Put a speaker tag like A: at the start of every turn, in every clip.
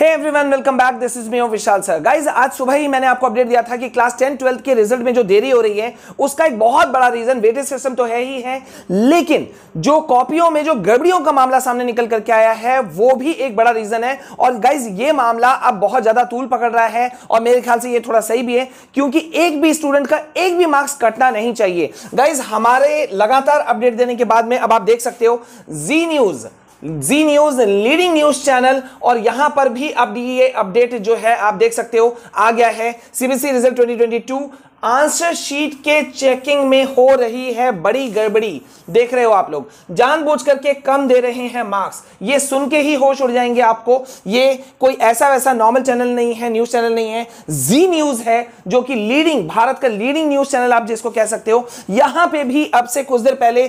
A: hey everyone welcome back this is me Vishal sir guys आज सुबह ही मैंने आपको अपडेट दिया था कि क्लास टेन ट्वेल्थ के रिजल्ट में जो देरी हो रही है उसका एक बहुत बड़ा रीजन वेटेज सिस्टम तो है ही है लेकिन जो कॉपियों में जो गड़बड़ियों का मामला सामने निकल करके आया है वो भी एक बड़ा रीजन है और गाइज ये मामला अब बहुत ज्यादा तूल पकड़ रहा है और मेरे ख्याल से ये थोड़ा सही भी है क्योंकि एक भी स्टूडेंट का एक भी मार्क्स कटना नहीं चाहिए गाइज हमारे लगातार अपडेट देने के बाद में अब आप देख सकते हो Zee News Zee News leading news channel और यहां पर भी अब ये अपडेट जो है आप देख सकते हो आ गया है सीबीसी रिजल्ट 2022 आंसर शीट के चेकिंग में हो रही है बड़ी गड़बड़ी देख रहे हो आप लोग जानबूझ करके कम दे रहे हैं मार्क्स ये सुन के ही होश उड़ जाएंगे आपको ये कोई ऐसा वैसा नॉर्मल चैनल नहीं है न्यूज चैनल नहीं है जी न्यूज है जो कि लीडिंग भारत का लीडिंग न्यूज चैनल आप जिसको कह सकते हो यहां पे भी अब से कुछ देर पहले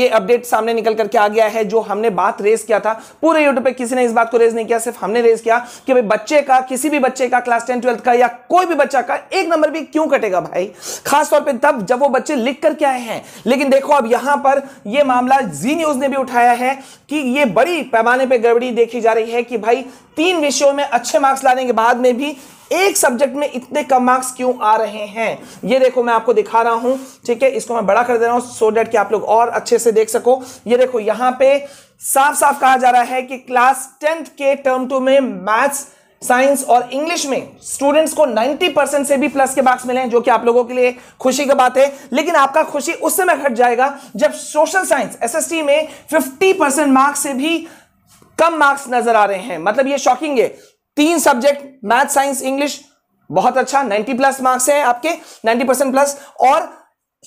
A: ये अपडेट सामने निकल करके आ गया है जो हमने बात रेज किया था पूरे यूट्यूब पर किसी ने इस बात को रेज नहीं किया सिर्फ हमने रेज किया कि भाई बच्चे का किसी भी बच्चे का क्लास टेन ट्वेल्थ का या कोई भी बच्चा का एक नंबर भी क्यों कटेगा होगा भाई खासतौर पे तब जब वो बच्चे लिख करके आए हैं लेकिन देखो अब यहां पर यह मामला जी न्यूज ने भी उठाया है कि ये बड़ी पैमाने पर गड़बड़ी देखी जा रही है कि भाई तीन विषयों में अच्छे मार्क्स लाने के बाद में भी एक सब्जेक्ट में इतने कम मार्क्स क्यों आ रहे हैं ये देखो मैं आपको दिखा रहा हूं ठीक है इसको मैं बड़ा कर दे रहा हूं सो डेट कि आप लोग और अच्छे से देख सको ये देखो यहां पे साफ साफ कहा जा रहा है कि क्लास टेंथ के टर्म टू में मैथ्स साइंस और इंग्लिश में स्टूडेंट्स को 90 परसेंट से भी प्लस के मार्क्स मिले हैं जो कि आप लोगों के लिए खुशी की बात है लेकिन आपका खुशी उस समय घट जाएगा जब सोशल साइंस एसएसटी में 50 परसेंट मार्क्स से भी कम मार्क्स नजर आ रहे हैं मतलब ये शॉकिंग है तीन सब्जेक्ट मैथ साइंस इंग्लिश बहुत अच्छा नाइन्टी प्लस मार्क्स है आपके नाइन्टी परसेंट प्लस और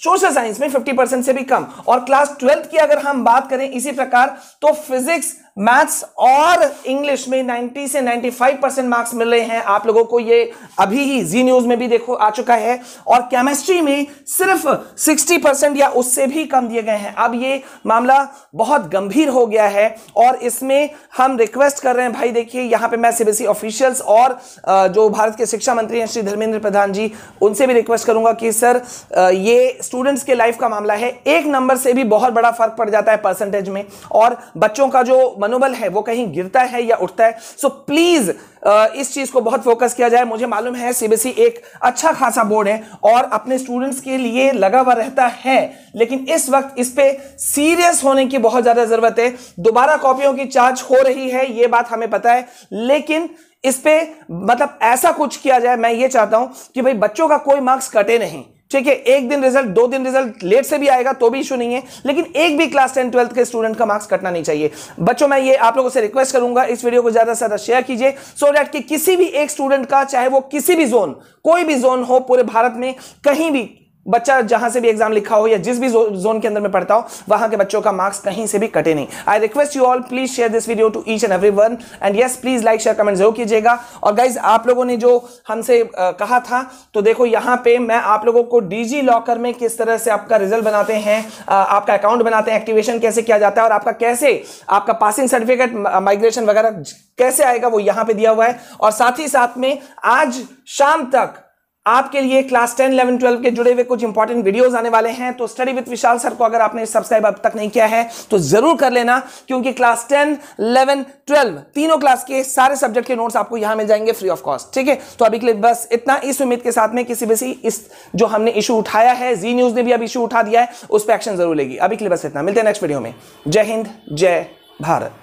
A: सोशल साइंस में फिफ्टी परसेंट से भी कम और क्लास ट्वेल्थ की अगर हम बात करें इसी प्रकार तो फिजिक्स मैथ्स और इंग्लिश में 90 से 95 परसेंट मार्क्स मिल रहे हैं आप लोगों को ये अभी ही जी न्यूज में भी देखो आ चुका है और केमिस्ट्री में सिर्फ 60 परसेंट या उससे भी कम दिए गए हैं अब ये मामला बहुत गंभीर हो गया है और इसमें हम रिक्वेस्ट कर रहे हैं भाई देखिए यहाँ पे मैं सीबीएसई ऑफिशियल्स e और जो भारत के शिक्षा मंत्री हैं श्री धर्मेंद्र प्रधान जी उनसे भी रिक्वेस्ट करूंगा कि सर ये स्टूडेंट्स के लाइफ का मामला है एक नंबर से भी बहुत बड़ा फर्क पड़ जाता है परसेंटेज में और बच्चों का जो मनोबल है वो कहीं गिरता है या उठता है सो so, प्लीज uh, इस चीज को बहुत फोकस किया जाए मुझे मालूम है सीबीएसई एक अच्छा खासा बोर्ड है और अपने स्टूडेंट्स के लिए लगा हुआ रहता है लेकिन इस वक्त इस पे सीरियस होने की बहुत ज्यादा जरूरत है दोबारा कॉपियों की चार्ज हो रही है ये बात हमें पता है लेकिन इस पे मतलब ऐसा कुछ किया जाए मैं ये चाहता हूं कि भाई बच्चों का कोई मार्क्स कटे नहीं ठीक है एक दिन रिजल्ट दो दिन रिजल्ट लेट से भी आएगा तो भी इशू नहीं है लेकिन एक भी क्लास टेन ट्वेल्थ के स्टूडेंट का मार्क्स कटना नहीं चाहिए बच्चों मैं ये आप लोगों से रिक्वेस्ट करूंगा इस वीडियो को ज्यादा से ज्यादा शेयर कीजिए सो डैट कि किसी भी एक स्टूडेंट का चाहे वो किसी भी जोन कोई भी जोन हो पूरे भारत में कहीं भी बच्चा जहां से भी एग्जाम लिखा हो या जिस भी जो, जोन के अंदर में पढ़ता हो वहां के बच्चों का मार्क्स कहीं से भी कटे नहीं I request you all please share this video to each and every one and yes please like share comment जरूर कीजिएगा और गाइज आप लोगों ने जो हमसे कहा था तो देखो यहां पे मैं आप लोगों को डीजी लॉकर में किस तरह से आपका रिजल्ट बनाते हैं आपका अकाउंट बनाते हैं एक्टिवेशन कैसे किया जाता है और आपका कैसे आपका पासिंग सर्टिफिकेट माइग्रेशन वगैरह कैसे आएगा वो यहां पर दिया हुआ है और साथ ही साथ में आज शाम तक आपके लिए क्लास टेन इलेवन ट्वेल्व के जुड़े हुए कुछ इंपॉर्टेंट वीडियोस आने वाले हैं तो स्टडी विद विशाल सर को अगर आपने सब्सक्राइब अब तक नहीं किया है तो जरूर कर लेना क्योंकि क्लास टेन इलेवन ट्वेल्व तीनों क्लास के सारे सब्जेक्ट के नोट्स आपको यहां मिल जाएंगे फ्री ऑफ कॉस्ट ठीक है तो अभी के लिए बस इतना इस उम्मीद के साथ में किसी भी इस जो हमने इशू उठाया है जी न्यूज ने भी अब इशू उठा दिया है उस पर एक्शन जरूर लेगी अभी के लिए बस इतना मिलते हैं नेक्स्ट वीडियो में जय हिंद जय भारत